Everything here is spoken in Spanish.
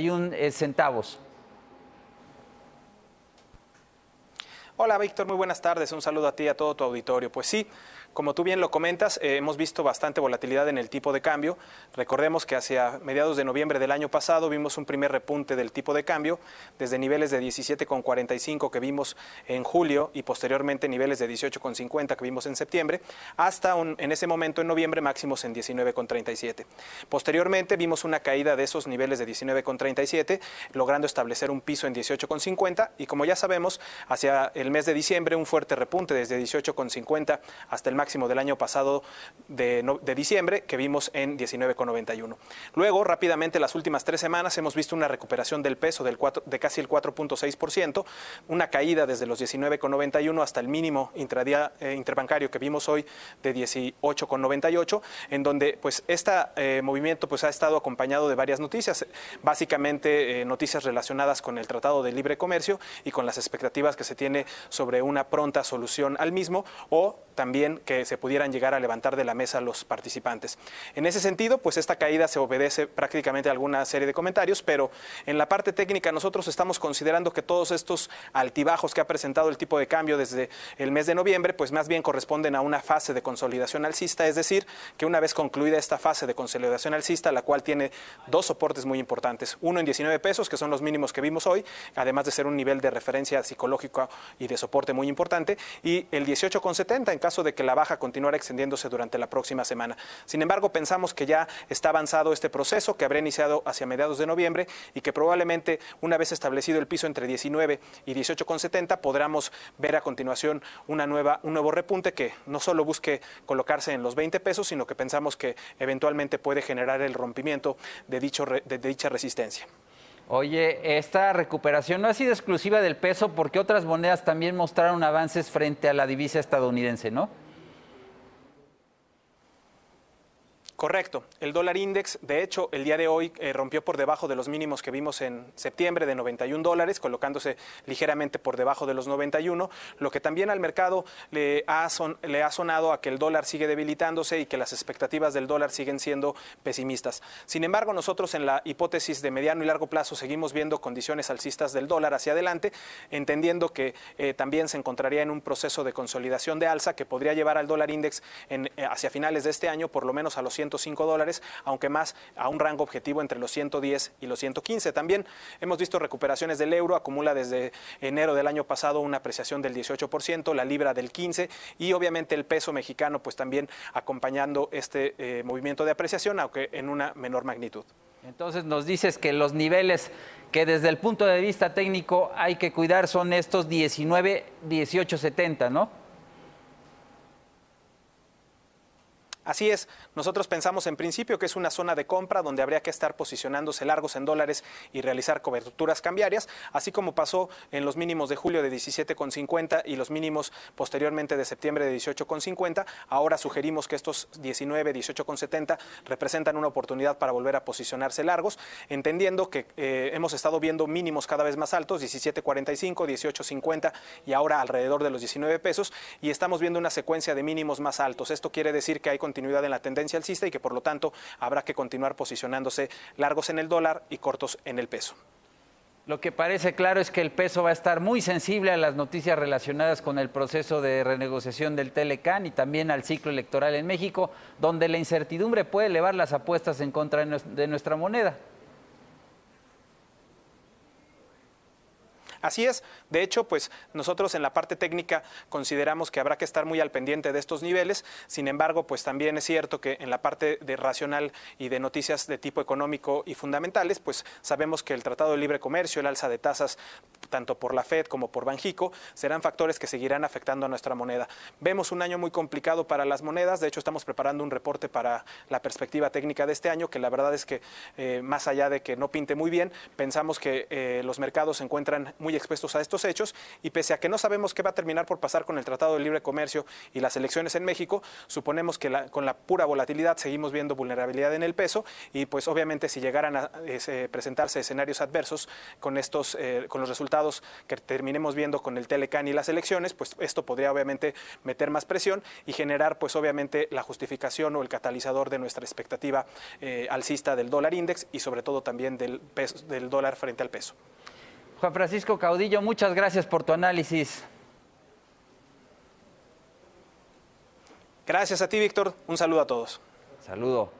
Eh, centavos. Hola Víctor, muy buenas tardes. Un saludo a ti y a todo tu auditorio. Pues sí, como tú bien lo comentas, eh, hemos visto bastante volatilidad en el tipo de cambio. Recordemos que hacia mediados de noviembre del año pasado vimos un primer repunte del tipo de cambio desde niveles de 17,45 que vimos en julio y posteriormente niveles de 18,50 que vimos en septiembre, hasta en ese momento en noviembre máximos en 19,37. Posteriormente vimos una caída de esos niveles de 19,37, logrando establecer un piso en 18,50 y como ya sabemos, hacia el mes de diciembre un fuerte repunte desde 18,50 hasta el máximo del año pasado de, diciembre que vimos en 19,91. Luego, rápidamente, las últimas tres semanas hemos visto una recuperación del peso del de casi el 4.6%, una caída desde los 19,91 hasta el mínimo intradía, eh, interbancario que vimos hoy de 18,98, en donde pues este movimiento pues, ha estado acompañado de varias noticias, básicamente eh, noticias relacionadas con el Tratado de Libre Comercio y con las expectativas que se tiene sobre una pronta solución al mismo o también que se pudieran llegar a levantar de la mesa los participantes. En ese sentido, pues esta caída se obedece prácticamente a alguna serie de comentarios, pero en la parte técnica nosotros estamos considerando que todos estos altibajos que ha presentado el tipo de cambio desde el mes de noviembre, pues más bien corresponden a una fase de consolidación alcista, es decir, que una vez concluida esta fase de consolidación alcista, la cual tiene dos soportes muy importantes, uno en 19 pesos, que son los mínimos que vimos hoy, además de ser un nivel de referencia psicológica y de soporte muy importante, y el 18,70 en caso de que la baja continuará extendiéndose durante la próxima semana. Sin embargo, pensamos que ya está avanzado este proceso, que habrá iniciado hacia mediados de noviembre y que probablemente una vez establecido el piso entre 19 y 18,70 podremos ver a continuación una nueva, un nuevo repunte que no solo busque colocarse en los 20 pesos, sino que pensamos que eventualmente puede generar el rompimiento de, dicho, de dicha resistencia. Oye, esta recuperación no ha sido exclusiva del peso porque otras monedas también mostraron avances frente a la divisa estadounidense, ¿no? Correcto. El dólar index, de hecho, el día de hoy eh, rompió por debajo de los mínimos que vimos en septiembre de 91 dólares, colocándose ligeramente por debajo de los 91, lo que también al mercado le ha, le ha sonado a que el dólar sigue debilitándose y que las expectativas del dólar siguen siendo pesimistas. Sin embargo, nosotros en la hipótesis de mediano y largo plazo seguimos viendo condiciones alcistas del dólar hacia adelante, entendiendo que eh, también se encontraría en un proceso de consolidación de alza que podría llevar al dólar index en, eh, hacia finales de este año por lo menos a los 100 dólares, aunque más a un rango objetivo entre los 110 y los 115. También hemos visto recuperaciones del euro, acumula desde enero del año pasado una apreciación del 18%, la libra del 15% y obviamente el peso mexicano pues también acompañando este eh, movimiento de apreciación, aunque en una menor magnitud. Entonces nos dices que los niveles que desde el punto de vista técnico hay que cuidar son estos 19, 18, 70, ¿no? Así es, nosotros pensamos en principio que es una zona de compra donde habría que estar posicionándose largos en dólares y realizar coberturas cambiarias, así como pasó en los mínimos de julio de 17,50 y los mínimos posteriormente de septiembre de 18,50. Ahora sugerimos que estos 19, 18,70 representan una oportunidad para volver a posicionarse largos, entendiendo que eh, hemos estado viendo mínimos cada vez más altos, 17,45, 18,50 y ahora alrededor de los 19 pesos, y estamos viendo una secuencia de mínimos más altos. Esto quiere decir que hay continuidad en la tendencia alcista y que por lo tanto habrá que continuar posicionándose largos en el dólar y cortos en el peso. Lo que parece claro es que el peso va a estar muy sensible a las noticias relacionadas con el proceso de renegociación del Telecan y también al ciclo electoral en México, donde la incertidumbre puede elevar las apuestas en contra de nuestra moneda. Así es, de hecho, pues nosotros en la parte técnica consideramos que habrá que estar muy al pendiente de estos niveles, sin embargo, pues también es cierto que en la parte de racional y de noticias de tipo económico y fundamentales, pues sabemos que el Tratado de Libre Comercio, el alza de tasas tanto por la Fed como por Banjico, serán factores que seguirán afectando a nuestra moneda. Vemos un año muy complicado para las monedas, de hecho estamos preparando un reporte para la perspectiva técnica de este año, que la verdad es que eh, más allá de que no pinte muy bien, pensamos que eh, los mercados se encuentran muy muy expuestos a estos hechos y pese a que no sabemos qué va a terminar por pasar con el Tratado de Libre Comercio y las elecciones en México, suponemos que con la pura volatilidad seguimos viendo vulnerabilidad en el peso y pues obviamente si llegaran a presentarse escenarios adversos con estos, eh, con los resultados que terminemos viendo con el Telecan y las elecciones, pues esto podría obviamente meter más presión y generar pues obviamente la justificación o el catalizador de nuestra expectativa eh, alcista del dólar index y sobre todo también del, del dólar frente al peso. Juan Francisco Caudillo, muchas gracias por tu análisis. Gracias a ti, Víctor. Un saludo a todos. Saludo.